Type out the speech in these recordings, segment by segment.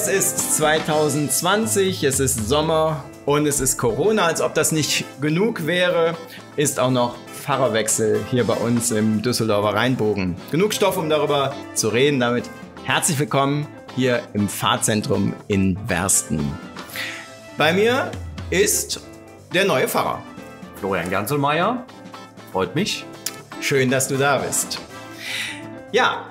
Es ist 2020, es ist Sommer und es ist Corona. Als ob das nicht genug wäre, ist auch noch Pfarrerwechsel hier bei uns im Düsseldorfer Rheinbogen. Genug Stoff, um darüber zu reden. Damit herzlich willkommen hier im Pfarrzentrum in Wersten. Bei mir ist der neue Pfarrer. Florian Ganzelmeier, freut mich. Schön, dass du da bist. Ja,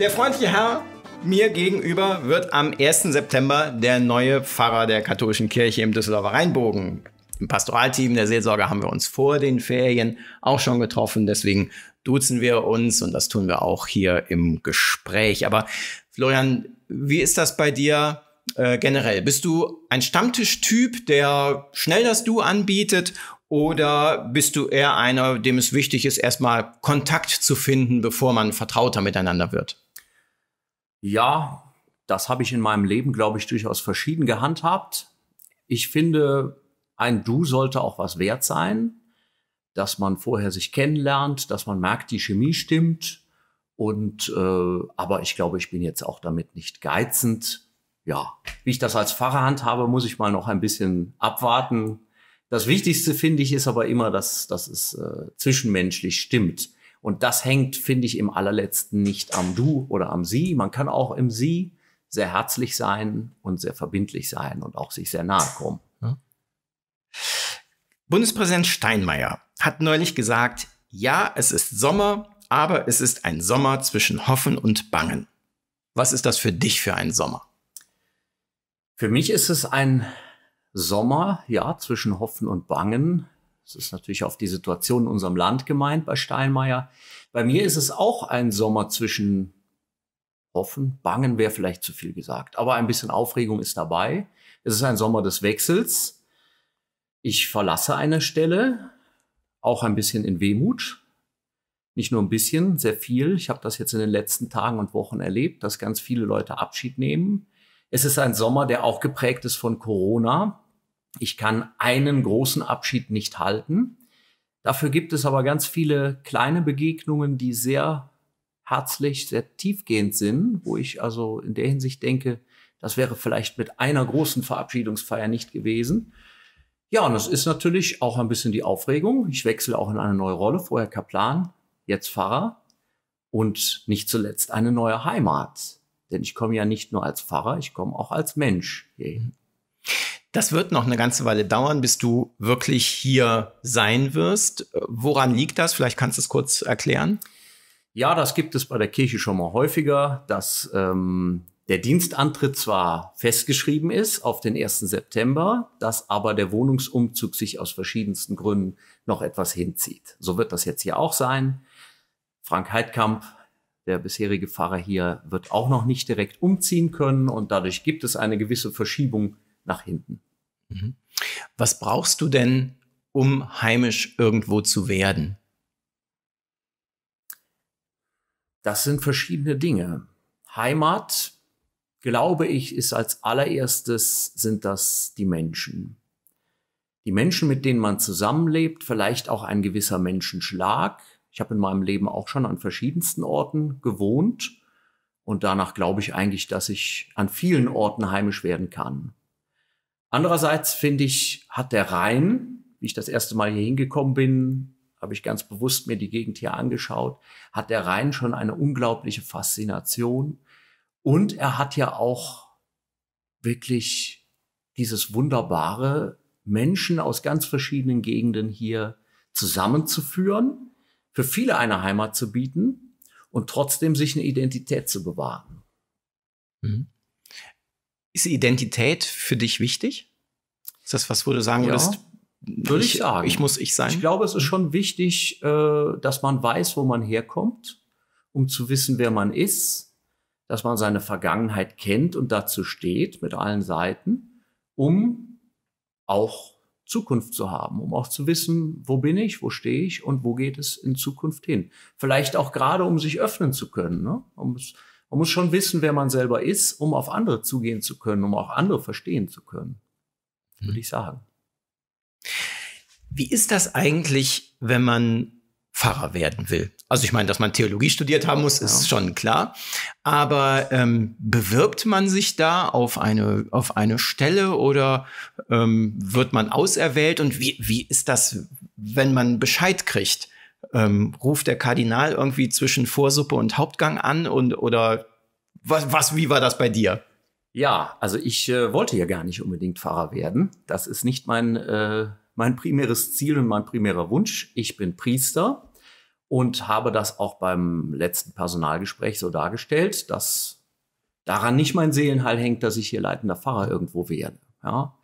der freundliche Herr mir gegenüber wird am 1. September der neue Pfarrer der katholischen Kirche im Düsseldorfer Rheinbogen. Im Pastoralteam der Seelsorge haben wir uns vor den Ferien auch schon getroffen. Deswegen duzen wir uns und das tun wir auch hier im Gespräch. Aber Florian, wie ist das bei dir äh, generell? Bist du ein Stammtischtyp, der schnell das Du anbietet oder bist du eher einer, dem es wichtig ist, erstmal Kontakt zu finden, bevor man vertrauter miteinander wird? Ja, das habe ich in meinem Leben, glaube ich, durchaus verschieden gehandhabt. Ich finde, ein Du sollte auch was wert sein, dass man vorher sich kennenlernt, dass man merkt, die Chemie stimmt. Und äh, aber ich glaube, ich bin jetzt auch damit nicht geizend. Ja, wie ich das als Pfarrer handhabe, muss ich mal noch ein bisschen abwarten. Das Wichtigste finde ich ist aber immer, dass, dass es äh, zwischenmenschlich stimmt. Und das hängt, finde ich, im allerletzten nicht am Du oder am Sie. Man kann auch im Sie sehr herzlich sein und sehr verbindlich sein und auch sich sehr nahe kommen. Ja. Ne? Bundespräsident Steinmeier hat neulich gesagt, ja, es ist Sommer, aber es ist ein Sommer zwischen Hoffen und Bangen. Was ist das für dich für ein Sommer? Für mich ist es ein Sommer, ja, zwischen Hoffen und Bangen, das ist natürlich auf die Situation in unserem Land gemeint bei Steinmeier. Bei mir ist es auch ein Sommer zwischen hoffen, bangen wäre vielleicht zu viel gesagt, aber ein bisschen Aufregung ist dabei. Es ist ein Sommer des Wechsels. Ich verlasse eine Stelle, auch ein bisschen in Wehmut. Nicht nur ein bisschen, sehr viel. Ich habe das jetzt in den letzten Tagen und Wochen erlebt, dass ganz viele Leute Abschied nehmen. Es ist ein Sommer, der auch geprägt ist von Corona. Ich kann einen großen Abschied nicht halten. Dafür gibt es aber ganz viele kleine Begegnungen, die sehr herzlich, sehr tiefgehend sind, wo ich also in der Hinsicht denke, das wäre vielleicht mit einer großen Verabschiedungsfeier nicht gewesen. Ja, und es ist natürlich auch ein bisschen die Aufregung. Ich wechsle auch in eine neue Rolle, vorher Kaplan, jetzt Pfarrer und nicht zuletzt eine neue Heimat. Denn ich komme ja nicht nur als Pfarrer, ich komme auch als Mensch hierhin. Das wird noch eine ganze Weile dauern, bis du wirklich hier sein wirst. Äh, woran liegt das? Vielleicht kannst du es kurz erklären. Ja, das gibt es bei der Kirche schon mal häufiger, dass ähm, der Dienstantritt zwar festgeschrieben ist auf den 1. September, dass aber der Wohnungsumzug sich aus verschiedensten Gründen noch etwas hinzieht. So wird das jetzt hier auch sein. Frank Heidkamp, der bisherige Pfarrer hier, wird auch noch nicht direkt umziehen können und dadurch gibt es eine gewisse Verschiebung nach hinten. Mhm. Was brauchst du denn, um heimisch irgendwo zu werden? Das sind verschiedene Dinge. Heimat, glaube ich, ist als allererstes sind das die Menschen. Die Menschen, mit denen man zusammenlebt, vielleicht auch ein gewisser Menschenschlag. Ich habe in meinem Leben auch schon an verschiedensten Orten gewohnt und danach glaube ich eigentlich, dass ich an vielen Orten heimisch werden kann. Andererseits finde ich, hat der Rhein, wie ich das erste Mal hier hingekommen bin, habe ich ganz bewusst mir die Gegend hier angeschaut, hat der Rhein schon eine unglaubliche Faszination. Und er hat ja auch wirklich dieses wunderbare, Menschen aus ganz verschiedenen Gegenden hier zusammenzuführen, für viele eine Heimat zu bieten und trotzdem sich eine Identität zu bewahren. Mhm. Ist Identität für dich wichtig? Ist das was, wo du sagen ja, Würde ich, ich, sagen. Ich muss ich sein. Ich glaube, es ist schon wichtig, äh, dass man weiß, wo man herkommt, um zu wissen, wer man ist, dass man seine Vergangenheit kennt und dazu steht mit allen Seiten, um auch Zukunft zu haben, um auch zu wissen, wo bin ich, wo stehe ich und wo geht es in Zukunft hin. Vielleicht auch gerade, um sich öffnen zu können, ne? um es man muss schon wissen, wer man selber ist, um auf andere zugehen zu können, um auch andere verstehen zu können, würde mhm. ich sagen. Wie ist das eigentlich, wenn man Pfarrer werden will? Also ich meine, dass man Theologie studiert haben muss, ist ja. schon klar. Aber ähm, bewirbt man sich da auf eine, auf eine Stelle oder ähm, wird man auserwählt? Und wie, wie ist das, wenn man Bescheid kriegt? ähm, ruft der Kardinal irgendwie zwischen Vorsuppe und Hauptgang an und oder was, was wie war das bei dir? Ja, also ich äh, wollte ja gar nicht unbedingt Pfarrer werden. Das ist nicht mein, äh, mein primäres Ziel und mein primärer Wunsch. Ich bin Priester und habe das auch beim letzten Personalgespräch so dargestellt, dass daran nicht mein Seelenheil hängt, dass ich hier leitender Pfarrer irgendwo werde. Ja.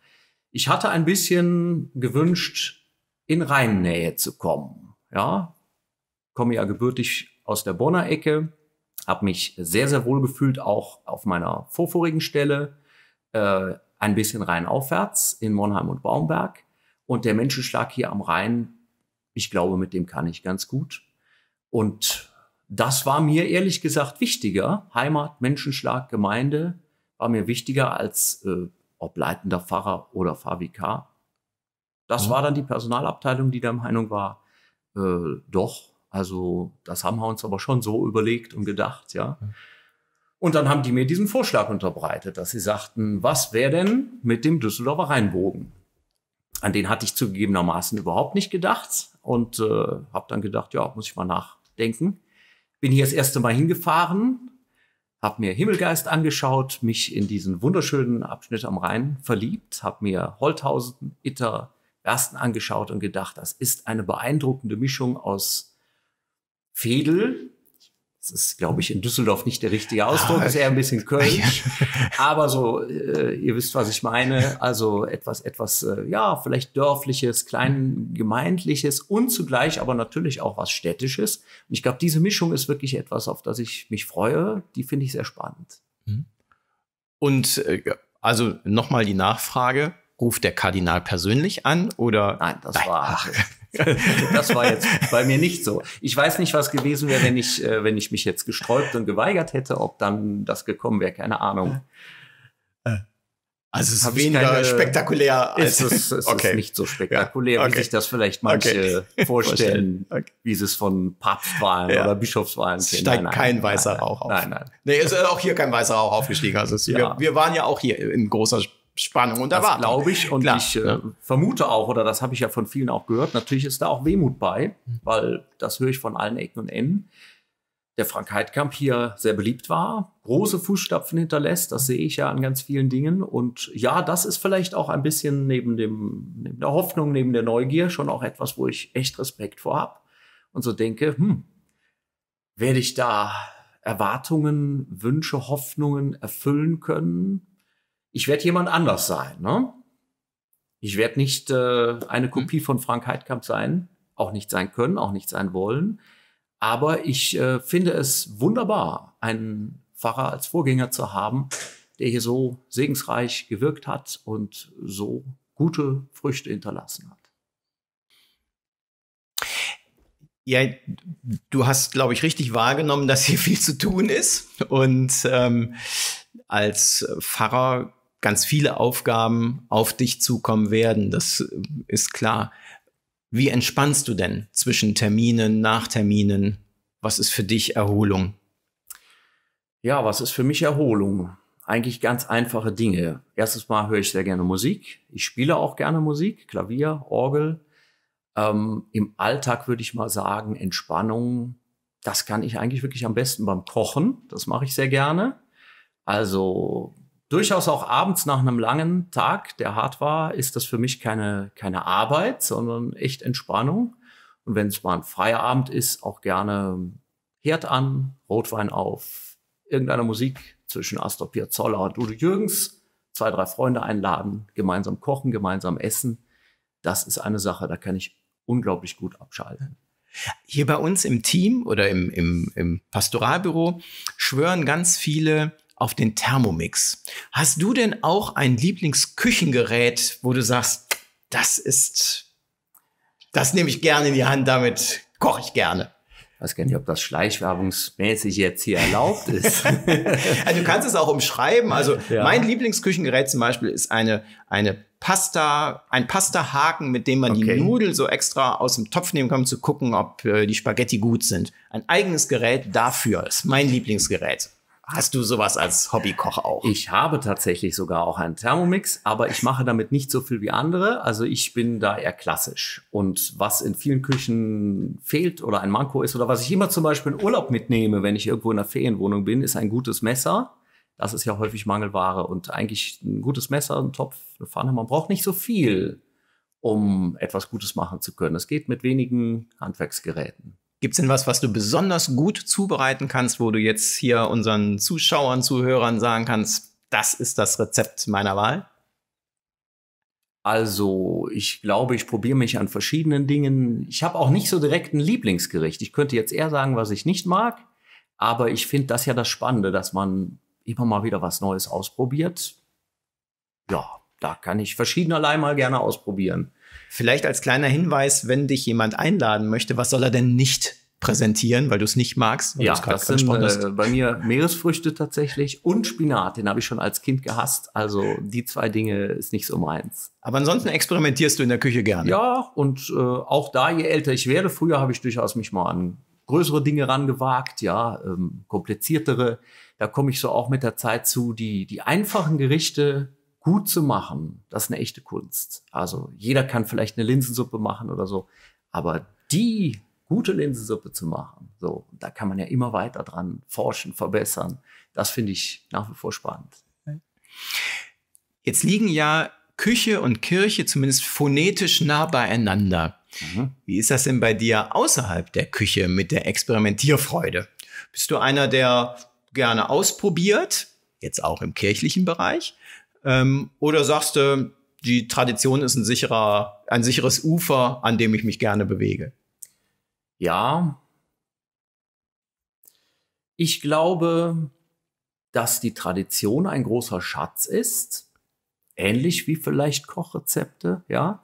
Ich hatte ein bisschen gewünscht, in Rheinnähe zu kommen. Ja, komme ja gebürtig aus der Bonner Ecke, habe mich sehr, sehr wohl gefühlt, auch auf meiner vorvorigen Stelle, äh, ein bisschen rheinaufwärts in Monheim und Baumberg. Und der Menschenschlag hier am Rhein, ich glaube, mit dem kann ich ganz gut. Und das war mir ehrlich gesagt wichtiger. Heimat, Menschenschlag, Gemeinde war mir wichtiger als äh, ob leitender Pfarrer oder VWK. Das mhm. war dann die Personalabteilung, die der Meinung war, äh, doch, also das haben wir uns aber schon so überlegt und gedacht, ja. Und dann haben die mir diesen Vorschlag unterbreitet, dass sie sagten, was wäre denn mit dem Düsseldorfer Rheinbogen? An den hatte ich zugegebenermaßen überhaupt nicht gedacht und äh, habe dann gedacht, ja, muss ich mal nachdenken. Bin hier das erste Mal hingefahren, habe mir Himmelgeist angeschaut, mich in diesen wunderschönen Abschnitt am Rhein verliebt, habe mir Holthausen, Itter, Ersten angeschaut und gedacht, das ist eine beeindruckende Mischung aus Fedel. Das ist, glaube ich, in Düsseldorf nicht der richtige Ausdruck, ah, ist eher ein bisschen ah, Kölsch. aber so, äh, ihr wisst, was ich meine. Also etwas, etwas, äh, ja, vielleicht dörfliches, klein gemeindliches und zugleich aber natürlich auch was städtisches. Und ich glaube, diese Mischung ist wirklich etwas, auf das ich mich freue. Die finde ich sehr spannend. Mhm. Und äh, also nochmal die Nachfrage ruft der Kardinal persönlich an oder? Nein, das Nein. war Das war jetzt bei mir nicht so. Ich weiß nicht, was gewesen wäre, wenn ich, äh, wenn ich mich jetzt gesträubt und geweigert hätte, ob dann das gekommen wäre. Keine Ahnung. Äh. Äh. Also es ist weniger keine, spektakulär als es, ist es, okay. ist nicht so spektakulär, ja, okay. wie sich das vielleicht manche okay. vorstellen, wie sie es von Papstwahlen ja. oder Bischofswahlen es kennen. Steigt nein, kein nein, weißer nein, Rauch auf. Nein, nein. Nee, es ist auch hier kein weißer Rauch aufgestiegen. Also es, ja. wir, wir, waren ja auch hier in großer Spannung und Erwartung. Das glaube ich und Klar. ich äh, vermute auch, oder das habe ich ja von vielen auch gehört, natürlich ist da auch Wehmut bei, weil das höre ich von allen Ecken und Enden. Der Frank Heidkamp hier sehr beliebt war, große Fußstapfen hinterlässt, das sehe ich ja an ganz vielen Dingen. Und ja, das ist vielleicht auch ein bisschen neben, dem, neben der Hoffnung, neben der Neugier schon auch etwas, wo ich echt Respekt vor habe und so denke, hm, werde ich da Erwartungen, Wünsche, Hoffnungen erfüllen können? ich werde jemand anders sein. Ne? Ich werde nicht äh, eine mhm. Kopie von Frank Heidkamp sein, auch nicht sein können, auch nicht sein wollen. Aber ich äh, finde es wunderbar, einen Pfarrer als Vorgänger zu haben, der hier so segensreich gewirkt hat und so gute Früchte hinterlassen hat. Ja, du hast, glaube ich, richtig wahrgenommen, dass hier viel zu tun ist. Und ähm, als Pfarrer ganz viele Aufgaben auf dich zukommen werden, das ist klar. Wie entspannst du denn zwischen Terminen, Nachterminen? Was ist für dich Erholung? Ja, was ist für mich Erholung? Eigentlich ganz einfache Dinge. Erstes Mal höre ich sehr gerne Musik. Ich spiele auch gerne Musik, Klavier, Orgel. Ähm, Im Alltag würde ich mal sagen, Entspannung, das kann ich eigentlich wirklich am besten beim Kochen. Das mache ich sehr gerne. Also durchaus auch abends nach einem langen Tag, der hart war, ist das für mich keine, keine Arbeit, sondern echt Entspannung. Und wenn es mal ein Feierabend ist, auch gerne Herd an, Rotwein auf, irgendeine Musik zwischen Astor Piazzolla und Udo Jürgens, zwei, drei Freunde einladen, gemeinsam kochen, gemeinsam essen. Das ist eine Sache, da kann ich unglaublich gut abschalten. Hier bei uns im Team oder im, im, im Pastoralbüro schwören ganz viele auf den Thermomix. Hast du denn auch ein Lieblingsküchengerät, wo du sagst, das ist, das nehme ich gerne in die Hand, damit koche ich gerne? Ich weiß gar nicht, ob das schleichwerbungsmäßig jetzt hier erlaubt ist. also du kannst es auch umschreiben. Also ja. mein Lieblingsküchengerät zum Beispiel ist eine, eine Pasta, ein Pasta-Haken, mit dem man okay. die Nudeln so extra aus dem Topf nehmen kann, um zu gucken, ob äh, die Spaghetti gut sind. Ein eigenes Gerät dafür ist mein Lieblingsgerät. Hast du sowas als Hobbykoch auch? Ich habe tatsächlich sogar auch einen Thermomix, aber ich mache damit nicht so viel wie andere. Also ich bin da eher klassisch. Und was in vielen Küchen fehlt oder ein Manko ist oder was ich immer zum Beispiel in Urlaub mitnehme, wenn ich irgendwo in einer Ferienwohnung bin, ist ein gutes Messer. Das ist ja häufig Mangelware und eigentlich ein gutes Messer, ein Topf, eine Pfanne. Man braucht nicht so viel, um etwas Gutes machen zu können. Es geht mit wenigen Handwerksgeräten. Gibt's denn was, was du besonders gut zubereiten kannst, wo du jetzt hier unseren Zuschauern, Zuhörern sagen kannst, das ist das Rezept meiner Wahl? Also, ich glaube, ich probiere mich an verschiedenen Dingen. Ich habe auch nicht so direkt ein Lieblingsgericht. Ich könnte jetzt eher sagen, was ich nicht mag, aber ich finde das ja das Spannende, dass man immer mal wieder was Neues ausprobiert. Ja, da kann ich verschiedenerlei mal gerne ausprobieren. Vielleicht als kleiner Hinweis, wenn dich jemand einladen möchte, was soll er denn nicht präsentieren, weil du es nicht magst. Ja, das sind äh, bei mir Meeresfrüchte tatsächlich und Spinat. Den habe ich schon als Kind gehasst. Also die zwei Dinge ist nicht so meins. Aber ansonsten experimentierst du in der Küche gerne. Ja, und äh, auch da, je älter ich werde, früher habe ich durchaus mich mal an größere Dinge rangewagt, ja, ähm, kompliziertere. Da komme ich so auch mit der Zeit zu. Die, die einfachen Gerichte gut zu machen, das ist eine echte Kunst. Also jeder kann vielleicht eine Linsensuppe machen oder so, aber die gute Linsensuppe zu machen, so, da kann man ja immer weiter dran forschen, verbessern. Das finde ich nach wie vor spannend. Jetzt liegen ja Küche und Kirche zumindest phonetisch nah beieinander. Mhm. Wie ist das denn bei dir außerhalb der Küche mit der Experimentierfreude? Bist du einer, der gerne ausprobiert, jetzt auch im kirchlichen Bereich? Ähm, oder sagst du, die Tradition ist ein sicherer, ein sicheres Ufer, an dem ich mich gerne bewege? Ja. Ich glaube, dass die Tradition ein großer Schatz ist, ähnlich wie vielleicht Kochrezepte, ja,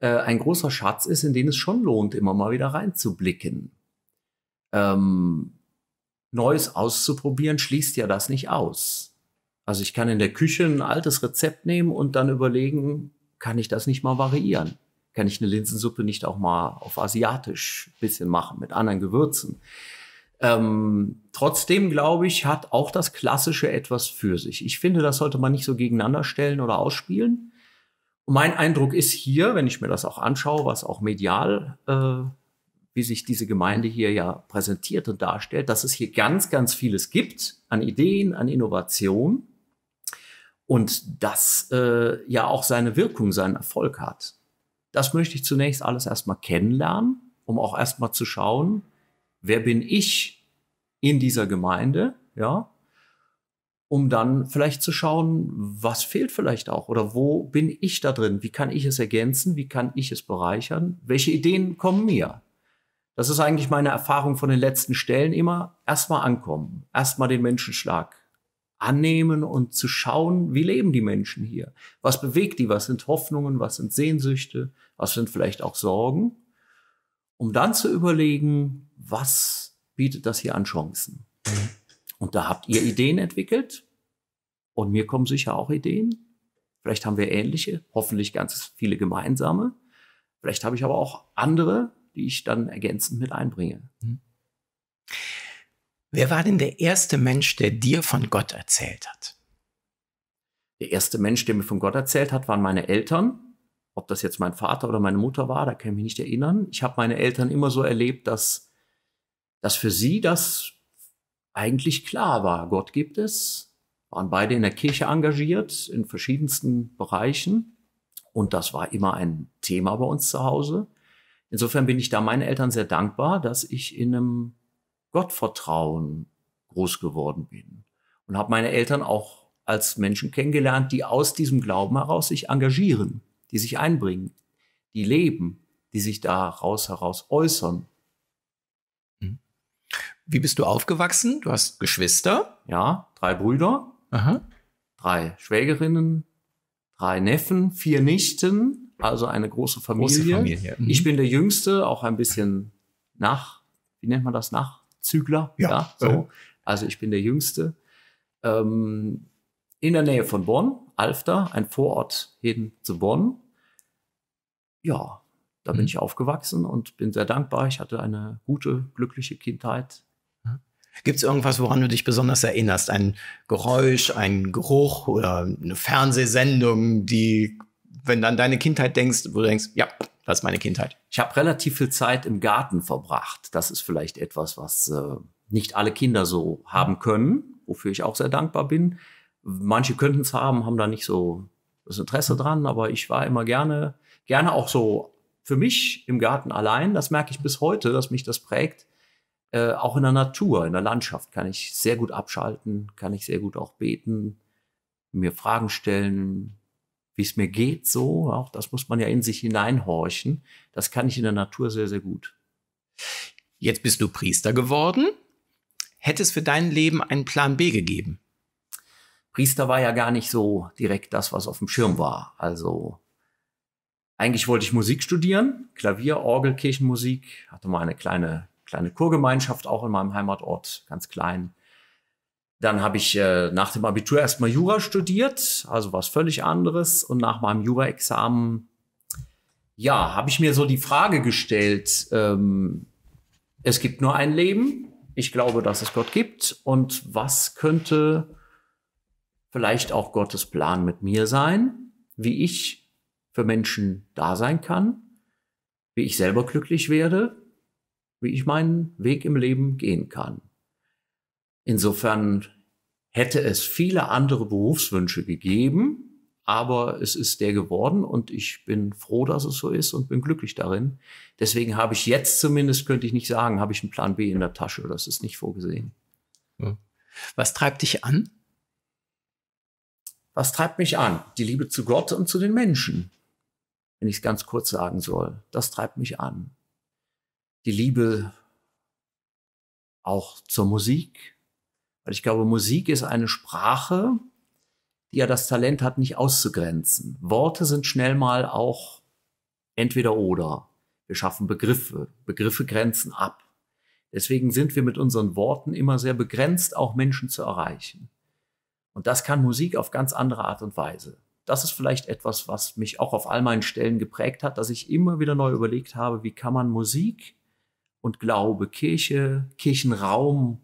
äh, ein großer Schatz ist, in den es schon lohnt, immer mal wieder reinzublicken. Ähm, Neues auszuprobieren schließt ja das nicht aus. Also ich kann in der Küche ein altes Rezept nehmen und dann überlegen, kann ich das nicht mal variieren? Kann ich eine Linsensuppe nicht auch mal auf asiatisch bisschen machen mit anderen Gewürzen? Ähm, trotzdem glaube ich, hat auch das Klassische etwas für sich. Ich finde, das sollte man nicht so gegeneinander stellen oder ausspielen. Und mein Eindruck ist hier, wenn ich mir das auch anschaue, was auch medial, äh, wie sich diese Gemeinde hier ja präsentiert und darstellt, dass es hier ganz, ganz vieles gibt an Ideen, an Innovation und das äh, ja auch seine Wirkung, seinen Erfolg hat. Das möchte ich zunächst alles erstmal kennenlernen, um auch erstmal zu schauen, wer bin ich in dieser Gemeinde, ja, um dann vielleicht zu schauen, was fehlt vielleicht auch oder wo bin ich da drin? Wie kann ich es ergänzen? Wie kann ich es bereichern? Welche Ideen kommen mir? Das ist eigentlich meine Erfahrung von den letzten Stellen immer. Erstmal ankommen, erstmal den Menschenschlag annehmen und zu schauen, wie leben die Menschen hier? Was bewegt die? Was sind Hoffnungen? Was sind Sehnsüchte? Was sind vielleicht auch Sorgen? Um dann zu überlegen, was bietet das hier an Chancen? Und da habt ihr Ideen entwickelt und mir kommen sicher auch Ideen. Vielleicht haben wir ähnliche, hoffentlich ganz viele gemeinsame. Vielleicht habe ich aber auch andere, die ich dann ergänzend mit einbringe. Mhm. Wer war denn der erste Mensch, der dir von Gott erzählt hat? Der erste Mensch, der mir von Gott erzählt hat, waren meine Eltern. Ob das jetzt mein Vater oder meine Mutter war, da kann ich mich nicht erinnern. Ich habe meine Eltern immer so erlebt, dass, dass für sie das eigentlich klar war. Gott gibt es, waren beide in der Kirche engagiert, in verschiedensten Bereichen. Und das war immer ein Thema bei uns zu Hause. Insofern bin ich da meinen Eltern sehr dankbar, dass ich in einem Gottvertrauen groß geworden bin und habe meine Eltern auch als Menschen kennengelernt, die aus diesem Glauben heraus sich engagieren, die sich einbringen, die leben, die sich daraus heraus äußern. Hm. Wie bist du aufgewachsen? Du hast Geschwister? Ja, drei Brüder, Aha. drei Schwägerinnen, drei Neffen, vier Nichten, also eine große Familie. Große Familie. Mhm. Ich bin der Jüngste, auch ein bisschen nach, wie nennt man das, nach Zügler. Ja. ja so. Also ich bin der Jüngste. Ähm, in der Nähe von Bonn, Alfter, ein Vorort hin zu Bonn. Ja, da mhm. bin ich aufgewachsen und bin sehr dankbar. Ich hatte eine gute, glückliche Kindheit. Mhm. Gibt es irgendwas, woran du dich besonders erinnerst? Ein Geräusch, ein Geruch oder eine Fernsehsendung, die, wenn du an deine Kindheit denkst, wo du denkst, ja, das ist meine Kindheit. Ich habe relativ viel Zeit im Garten verbracht. Das ist vielleicht etwas, was äh, nicht alle Kinder so haben können, wofür ich auch sehr dankbar bin. Manche könnten es haben, haben da nicht so das Interesse dran, aber ich war immer gerne, gerne auch so für mich im Garten allein. Das merke ich bis heute, dass mich das prägt. Äh, auch in der Natur, in der Landschaft kann ich sehr gut abschalten, kann ich sehr gut auch beten, mir Fragen stellen, wie es mir geht, so, auch das muss man ja in sich hineinhorchen. Das kann ich in der Natur sehr, sehr gut. Jetzt bist du Priester geworden. Hätte es für dein Leben einen Plan B gegeben? Priester war ja gar nicht so direkt das, was auf dem Schirm war. Also eigentlich wollte ich Musik studieren, Klavier, Orgel, Kirchenmusik. Hatte mal eine kleine, kleine Chorgemeinschaft auch in meinem Heimatort, ganz klein. Dann habe ich äh, nach dem Abitur erstmal Jura studiert, also was völlig anderes. Und nach meinem Jura-Examen, ja, habe ich mir so die Frage gestellt, ähm, es gibt nur ein Leben. Ich glaube, dass es Gott gibt. Und was könnte vielleicht auch Gottes Plan mit mir sein? Wie ich für Menschen da sein kann? Wie ich selber glücklich werde? Wie ich meinen Weg im Leben gehen kann? Insofern hätte es viele andere Berufswünsche gegeben, aber es ist der geworden und ich bin froh, dass es so ist und bin glücklich darin. Deswegen habe ich jetzt zumindest, könnte ich nicht sagen, habe ich einen Plan B in der Tasche. Das ist nicht vorgesehen. Was treibt dich an? Was treibt mich an? Die Liebe zu Gott und zu den Menschen, wenn ich es ganz kurz sagen soll. Das treibt mich an. Die Liebe auch zur Musik, weil ich glaube, Musik ist eine Sprache, die ja das Talent hat, nicht auszugrenzen. Worte sind schnell mal auch entweder oder. Wir schaffen Begriffe. Begriffe grenzen ab. Deswegen sind wir mit unseren Worten immer sehr begrenzt, auch Menschen zu erreichen. Und das kann Musik auf ganz andere Art und Weise. Das ist vielleicht etwas, was mich auch auf all meinen Stellen geprägt hat, dass ich immer wieder neu überlegt habe, wie kann man Musik und Glaube, Kirche, Kirchenraum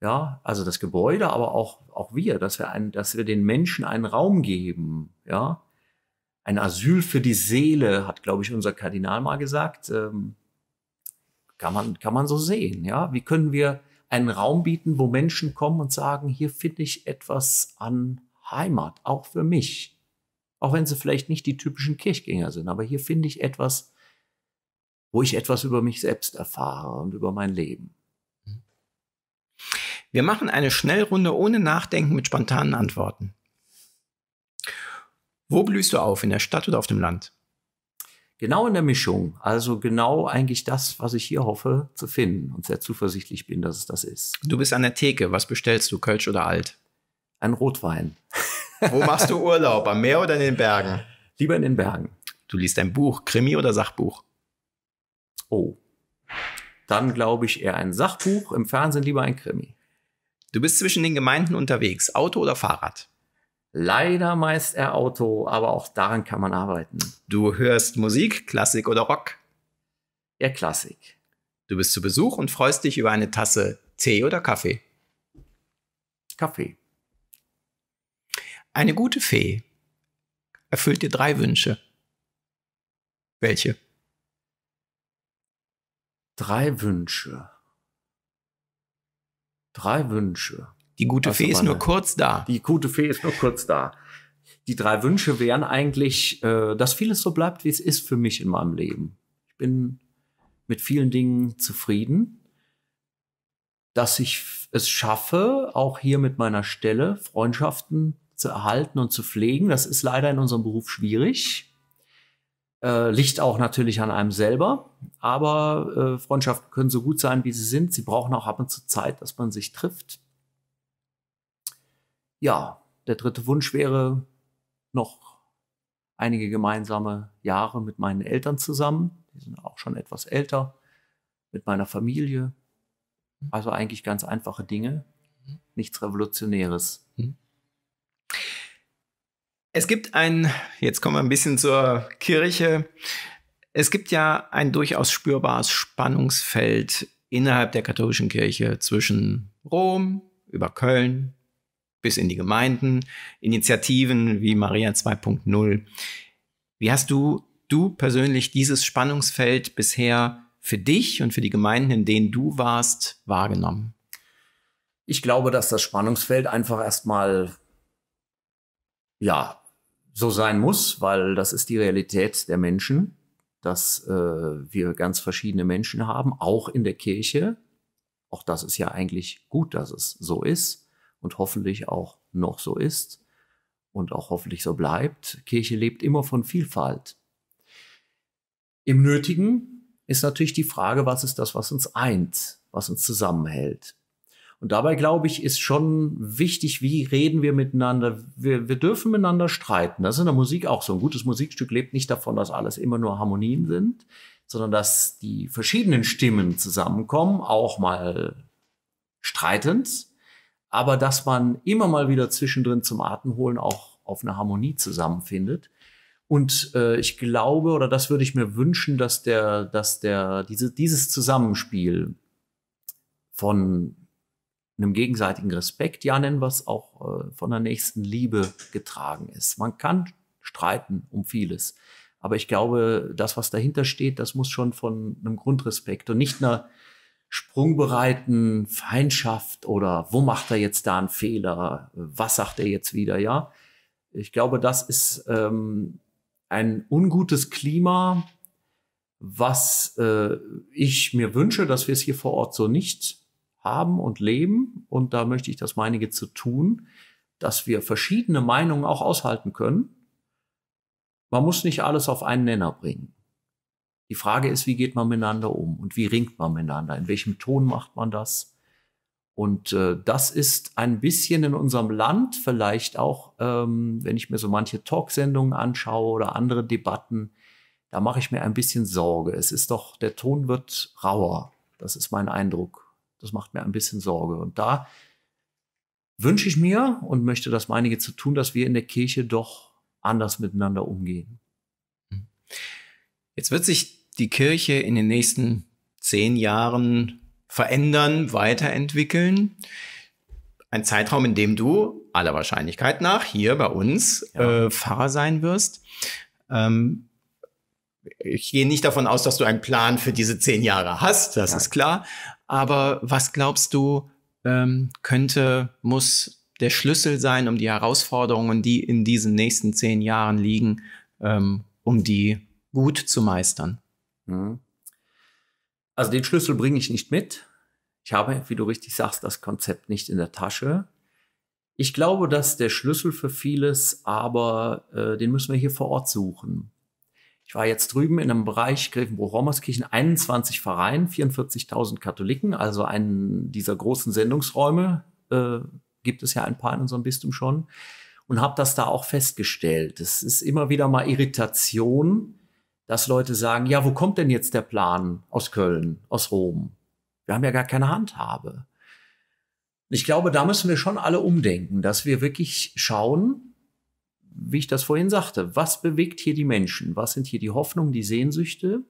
ja, also das Gebäude, aber auch, auch wir, dass wir, ein, dass wir den Menschen einen Raum geben, ja. Ein Asyl für die Seele, hat, glaube ich, unser Kardinal mal gesagt. Ähm, kann, man, kann man so sehen, ja. Wie können wir einen Raum bieten, wo Menschen kommen und sagen, hier finde ich etwas an Heimat, auch für mich. Auch wenn sie vielleicht nicht die typischen Kirchgänger sind, aber hier finde ich etwas, wo ich etwas über mich selbst erfahre und über mein Leben. Wir machen eine Schnellrunde ohne Nachdenken mit spontanen Antworten. Wo blühst du auf, in der Stadt oder auf dem Land? Genau in der Mischung. Also genau eigentlich das, was ich hier hoffe zu finden und sehr zuversichtlich bin, dass es das ist. Du bist an der Theke. Was bestellst du, Kölsch oder Alt? Ein Rotwein. Wo machst du Urlaub? Am Meer oder in den Bergen? Lieber in den Bergen. Du liest ein Buch, Krimi oder Sachbuch? Oh. Dann glaube ich eher ein Sachbuch, im Fernsehen lieber ein Krimi. Du bist zwischen den Gemeinden unterwegs, Auto oder Fahrrad? Leider meist eher Auto, aber auch daran kann man arbeiten. Du hörst Musik, Klassik oder Rock? Eher Klassik. Du bist zu Besuch und freust dich über eine Tasse Tee oder Kaffee? Kaffee. Eine gute Fee erfüllt dir drei Wünsche. Welche? Drei Wünsche. Drei Wünsche. Die gute also Fee ist nur kurz da. Die gute Fee ist nur kurz da. Die drei Wünsche wären eigentlich, äh, dass vieles so bleibt, wie es ist für mich in meinem Leben. Ich bin mit vielen Dingen zufrieden, dass ich es schaffe, auch hier mit meiner Stelle Freundschaften zu erhalten und zu pflegen. Das ist leider in unserem Beruf schwierig. Äh, liegt auch natürlich an einem selber, aber äh, Freundschaften können so gut sein, wie sie sind. Sie brauchen auch ab und zu Zeit, dass man sich trifft. Ja, der dritte Wunsch wäre noch einige gemeinsame Jahre mit meinen Eltern zusammen. Die sind auch schon etwas älter, mit meiner Familie. Mhm. Also eigentlich ganz einfache Dinge, mhm. nichts Revolutionäres. Es gibt ein, jetzt kommen wir ein bisschen zur Kirche. Es gibt ja ein durchaus spürbares Spannungsfeld innerhalb der katholischen Kirche zwischen Rom über Köln bis in die Gemeinden, Initiativen wie Maria 2.0. Wie hast du, du persönlich dieses Spannungsfeld bisher für dich und für die Gemeinden, in denen du warst, wahrgenommen? Ich glaube, dass das Spannungsfeld einfach erstmal ja, so sein muss, weil das ist die Realität der Menschen, dass äh, wir ganz verschiedene Menschen haben, auch in der Kirche. Auch das ist ja eigentlich gut, dass es so ist und hoffentlich auch noch so ist und auch hoffentlich so bleibt. Kirche lebt immer von Vielfalt. Im Nötigen ist natürlich die Frage, was ist das, was uns eint, was uns zusammenhält. Und dabei, glaube ich, ist schon wichtig, wie reden wir miteinander. Wir, wir dürfen miteinander streiten. Das ist in der Musik auch so. Ein gutes Musikstück lebt nicht davon, dass alles immer nur Harmonien sind, sondern dass die verschiedenen Stimmen zusammenkommen, auch mal streitend, aber dass man immer mal wieder zwischendrin zum Atemholen auch auf eine Harmonie zusammenfindet. Und äh, ich glaube, oder das würde ich mir wünschen, dass der, dass der, diese, dieses Zusammenspiel von einem gegenseitigen Respekt, ja nennen wir es auch äh, von der nächsten Liebe getragen ist. Man kann streiten um vieles, aber ich glaube, das, was dahinter steht, das muss schon von einem Grundrespekt und nicht einer sprungbereiten Feindschaft oder wo macht er jetzt da einen Fehler, was sagt er jetzt wieder, ja. Ich glaube, das ist ähm, ein ungutes Klima, was äh, ich mir wünsche, dass wir es hier vor Ort so nicht haben und leben. Und da möchte ich das meinige zu tun, dass wir verschiedene Meinungen auch aushalten können. Man muss nicht alles auf einen Nenner bringen. Die Frage ist, wie geht man miteinander um und wie ringt man miteinander? In welchem Ton macht man das? Und äh, das ist ein bisschen in unserem Land vielleicht auch, ähm, wenn ich mir so manche Talksendungen anschaue oder andere Debatten, da mache ich mir ein bisschen Sorge. Es ist doch, der Ton wird rauer. Das ist mein Eindruck. Das macht mir ein bisschen Sorge. Und da wünsche ich mir und möchte das meinige zu tun, dass wir in der Kirche doch anders miteinander umgehen. Mhm. Jetzt wird sich die Kirche in den nächsten zehn Jahren verändern, weiterentwickeln. Ein Zeitraum, in dem du aller Wahrscheinlichkeit nach hier bei uns ja. äh, Pfarrer sein wirst. Ähm, ich gehe nicht davon aus, dass du einen Plan für diese zehn Jahre hast, das Nein. ist klar. Aber was glaubst du, ähm, könnte, muss der Schlüssel sein, um die Herausforderungen, die in diesen nächsten zehn Jahren liegen, ähm, um die gut zu meistern? Mhm. Also den Schlüssel bringe ich nicht mit. Ich habe, wie du richtig sagst, das Konzept nicht in der Tasche. Ich glaube, dass der Schlüssel für vieles, aber äh, den müssen wir hier vor Ort suchen. Ich war jetzt drüben in einem Bereich Grevenbruch-Rommerskirchen, 21 Verein, 44.000 Katholiken, also einen dieser großen Sendungsräume äh, gibt es ja ein paar in unserem Bistum schon und habe das da auch festgestellt. Es ist immer wieder mal Irritation, dass Leute sagen, ja, wo kommt denn jetzt der Plan aus Köln, aus Rom? Wir haben ja gar keine Handhabe. Ich glaube, da müssen wir schon alle umdenken, dass wir wirklich schauen, wie ich das vorhin sagte, was bewegt hier die Menschen? Was sind hier die Hoffnungen, die Sehnsüchte?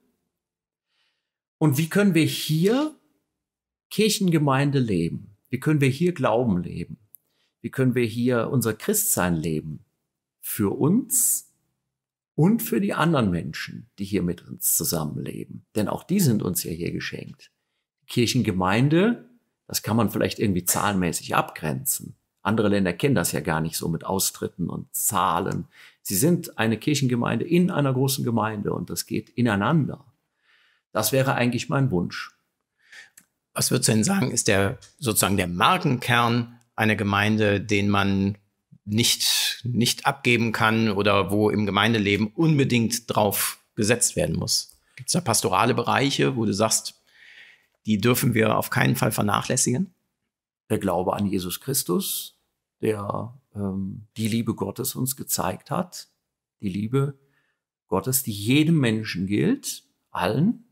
Und wie können wir hier Kirchengemeinde leben? Wie können wir hier Glauben leben? Wie können wir hier unser Christsein leben? Für uns und für die anderen Menschen, die hier mit uns zusammenleben. Denn auch die sind uns ja hier geschenkt. Kirchengemeinde, das kann man vielleicht irgendwie zahlenmäßig abgrenzen. Andere Länder kennen das ja gar nicht so mit Austritten und Zahlen. Sie sind eine Kirchengemeinde in einer großen Gemeinde und das geht ineinander. Das wäre eigentlich mein Wunsch. Was würdest du denn sagen, ist der sozusagen der Markenkern einer Gemeinde, den man nicht, nicht abgeben kann oder wo im Gemeindeleben unbedingt drauf gesetzt werden muss? Gibt es da pastorale Bereiche, wo du sagst, die dürfen wir auf keinen Fall vernachlässigen? Der Glaube an Jesus Christus, der ähm, die Liebe Gottes uns gezeigt hat. Die Liebe Gottes, die jedem Menschen gilt, allen.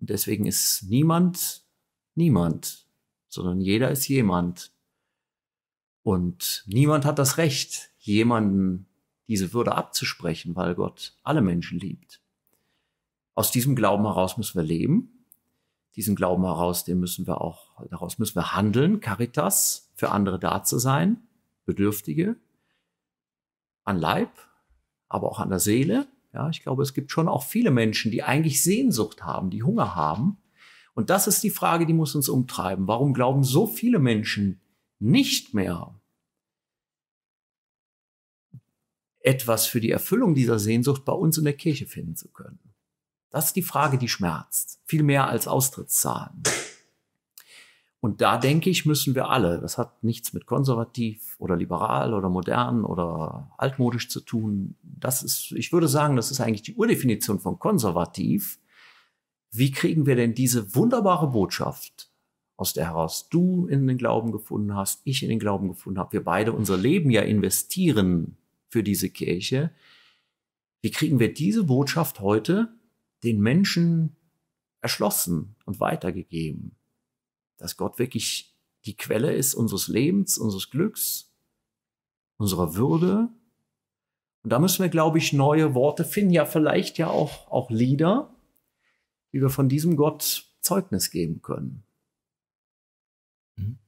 Und deswegen ist niemand niemand, sondern jeder ist jemand. Und niemand hat das Recht, jemanden diese Würde abzusprechen, weil Gott alle Menschen liebt. Aus diesem Glauben heraus müssen wir leben. Diesen Glauben heraus, den müssen wir auch, daraus müssen wir handeln. Caritas, für andere da zu sein, Bedürftige, an Leib, aber auch an der Seele. Ja, ich glaube, es gibt schon auch viele Menschen, die eigentlich Sehnsucht haben, die Hunger haben. Und das ist die Frage, die muss uns umtreiben. Warum glauben so viele Menschen nicht mehr etwas für die Erfüllung dieser Sehnsucht bei uns in der Kirche finden zu können? Das ist die Frage, die schmerzt. Viel mehr als Austrittszahlen. Und da denke ich, müssen wir alle, das hat nichts mit konservativ oder liberal oder modern oder altmodisch zu tun. Das ist, ich würde sagen, das ist eigentlich die Urdefinition von konservativ. Wie kriegen wir denn diese wunderbare Botschaft, aus der heraus du in den Glauben gefunden hast, ich in den Glauben gefunden habe, wir beide unser Leben ja investieren für diese Kirche. Wie kriegen wir diese Botschaft heute den Menschen erschlossen und weitergegeben? dass Gott wirklich die Quelle ist unseres Lebens, unseres Glücks, unserer Würde. Und da müssen wir, glaube ich, neue Worte finden, ja vielleicht ja auch, auch Lieder, wie wir von diesem Gott Zeugnis geben können. Mhm.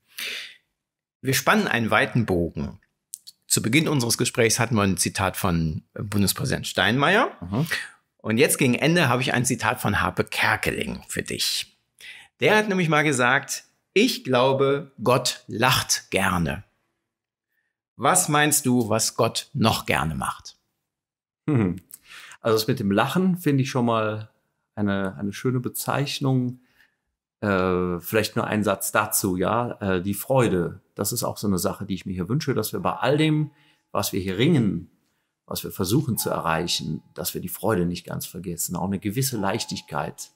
Wir spannen einen weiten Bogen. Zu Beginn unseres Gesprächs hatten wir ein Zitat von Bundespräsident Steinmeier. Mhm. Und jetzt gegen Ende habe ich ein Zitat von Harpe Kerkeling für dich. Der hat nämlich mal gesagt, ich glaube, Gott lacht gerne. Was meinst du, was Gott noch gerne macht? Hm. Also das mit dem Lachen finde ich schon mal eine, eine schöne Bezeichnung. Äh, vielleicht nur ein Satz dazu, ja. Äh, die Freude, das ist auch so eine Sache, die ich mir hier wünsche, dass wir bei all dem, was wir hier ringen, was wir versuchen zu erreichen, dass wir die Freude nicht ganz vergessen, auch eine gewisse Leichtigkeit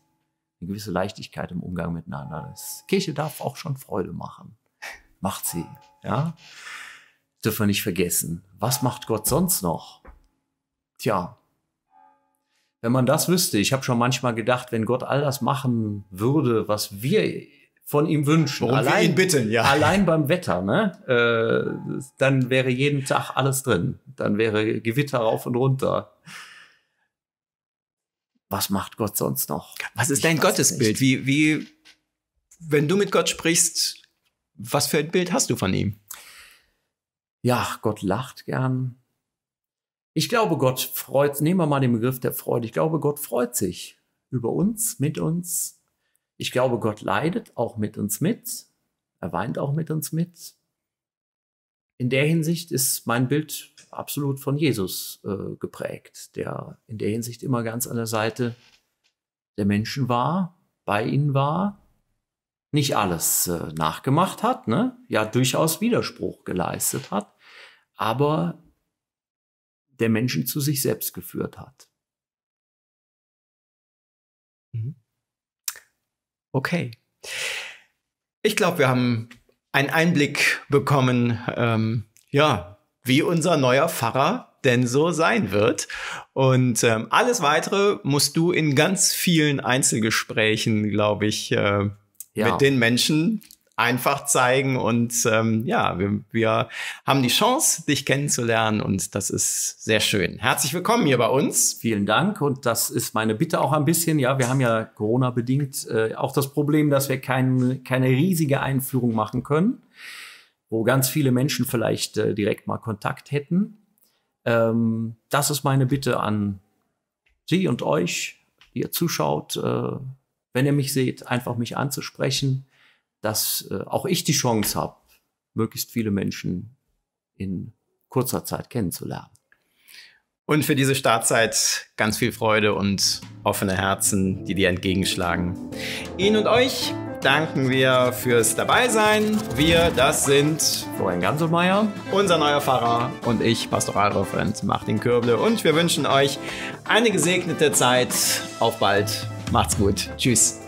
eine gewisse Leichtigkeit im Umgang miteinander ist. Kirche darf auch schon Freude machen. Macht sie, ja? Dürfen wir nicht vergessen. Was macht Gott sonst noch? Tja, wenn man das wüsste, ich habe schon manchmal gedacht, wenn Gott all das machen würde, was wir von ihm wünschen, Worum allein, wir ihn bitten, ja. allein beim Wetter, ne? Äh, dann wäre jeden Tag alles drin. Dann wäre Gewitter rauf und runter was macht Gott sonst noch? Was ist dein Gottesbild? Wie, wie, wenn du mit Gott sprichst, was für ein Bild hast du von ihm? Ja, Gott lacht gern. Ich glaube, Gott freut, nehmen wir mal den Begriff der Freude. Ich glaube, Gott freut sich über uns, mit uns. Ich glaube, Gott leidet auch mit uns mit. Er weint auch mit uns mit in der Hinsicht ist mein Bild absolut von Jesus äh, geprägt, der in der Hinsicht immer ganz an der Seite der Menschen war, bei ihnen war, nicht alles äh, nachgemacht hat, ne? ja durchaus Widerspruch geleistet hat, aber der Menschen zu sich selbst geführt hat. Mhm. Okay. Ich glaube, wir haben einen Einblick bekommen, ähm, ja, wie unser neuer Pfarrer denn so sein wird. Und ähm, alles weitere musst du in ganz vielen Einzelgesprächen, glaube ich, äh, ja. mit den Menschen einfach zeigen. Und ähm, ja, wir, wir haben die Chance, dich kennenzulernen und das ist sehr schön. Herzlich willkommen hier bei uns. Vielen Dank und das ist meine Bitte auch ein bisschen. Ja, wir haben ja Corona-bedingt äh, auch das Problem, dass wir kein, keine riesige Einführung machen können, wo ganz viele Menschen vielleicht äh, direkt mal Kontakt hätten. Ähm, das ist meine Bitte an Sie und euch, die ihr zuschaut. Äh, wenn ihr mich seht, einfach mich anzusprechen dass äh, auch ich die Chance habe, möglichst viele Menschen in kurzer Zeit kennenzulernen. Und für diese Startzeit ganz viel Freude und offene Herzen, die dir entgegenschlagen. Ihnen und euch danken wir fürs Dabeisein. Wir, das sind Florian Ganselmeier, unser neuer Pfarrer und ich, Pastoralreferent Martin Kürble. Und wir wünschen euch eine gesegnete Zeit. Auf bald. Macht's gut. Tschüss.